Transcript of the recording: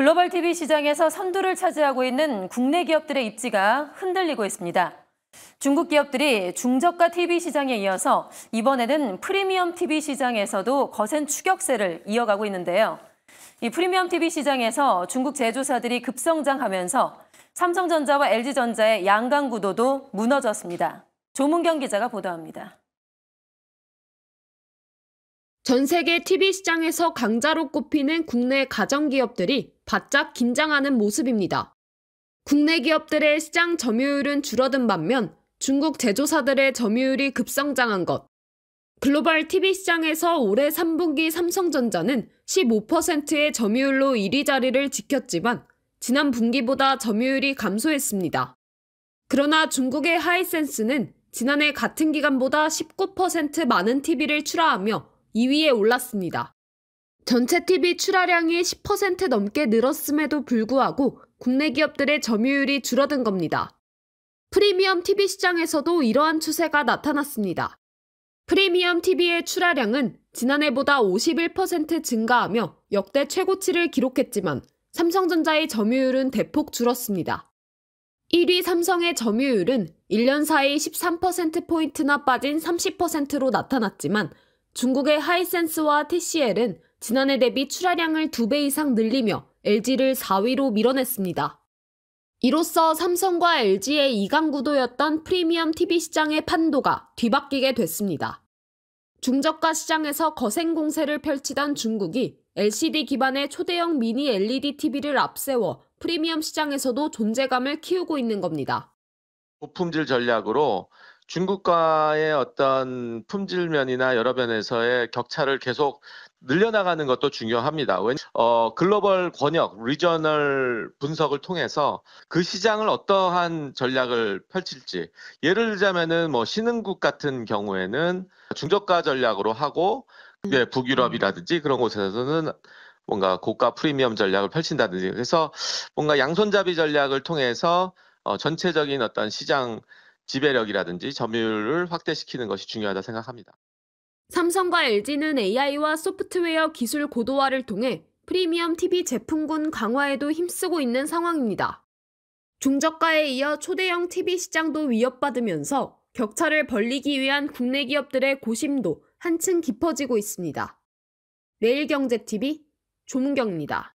글로벌 TV 시장에서 선두를 차지하고 있는 국내 기업들의 입지가 흔들리고 있습니다. 중국 기업들이 중저가 TV 시장에 이어서 이번에는 프리미엄 TV 시장에서도 거센 추격세를 이어가고 있는데요. 이 프리미엄 TV 시장에서 중국 제조사들이 급성장하면서 삼성전자와 LG전자의 양강 구도도 무너졌습니다. 조문경 기자가 보도합니다. 전 세계 TV 시장에서 강자로 꼽히는 국내 가전기업들이 바짝 긴장하는 모습입니다. 국내 기업들의 시장 점유율은 줄어든 반면 중국 제조사들의 점유율이 급성장한 것. 글로벌 TV 시장에서 올해 3분기 삼성전자는 15%의 점유율로 1위 자리를 지켰지만 지난 분기보다 점유율이 감소했습니다. 그러나 중국의 하이센스는 지난해 같은 기간보다 19% 많은 TV를 출하하며 2위에 올랐습니다. 전체 TV 출하량이 10% 넘게 늘었음에도 불구하고 국내 기업들의 점유율이 줄어든 겁니다. 프리미엄 TV 시장에서도 이러한 추세가 나타났습니다. 프리미엄 TV의 출하량은 지난해보다 51% 증가하며 역대 최고치를 기록했지만 삼성전자의 점유율은 대폭 줄었습니다. 1위 삼성의 점유율은 1년 사이 13%포인트나 빠진 30%로 나타났지만 중국의 하이센스와 TCL은 지난해 대비 출하량을 2배 이상 늘리며 LG를 4위로 밀어냈습니다. 이로써 삼성과 LG의 2강 구도였던 프리미엄 TV 시장의 판도가 뒤바뀌게 됐습니다. 중저가 시장에서 거센 공세를 펼치던 중국이 LCD 기반의 초대형 미니 LED TV를 앞세워 프리미엄 시장에서도 존재감을 키우고 있는 겁니다. 고품질 전략으로 중국과의 어떤 품질면이나 여러 면에서의 격차를 계속 늘려나가는 것도 중요합니다. 어, 글로벌 권역, 리저널 분석을 통해서 그 시장을 어떠한 전략을 펼칠지. 예를 들자면은 뭐 신흥국 같은 경우에는 중저가 전략으로 하고 네, 북유럽이라든지 그런 곳에서는 뭔가 고가 프리미엄 전략을 펼친다든지 그래서 뭔가 양손잡이 전략을 통해서 어, 전체적인 어떤 시장 지배력이라든지 점유율을 확대시키는 것이 중요하다 생각합니다. 삼성과 LG는 AI와 소프트웨어 기술 고도화를 통해 프리미엄 TV 제품군 강화에도 힘쓰고 있는 상황입니다. 중저가에 이어 초대형 TV 시장도 위협받으면서 격차를 벌리기 위한 국내 기업들의 고심도 한층 깊어지고 있습니다. 매일경제TV 조문경입니다.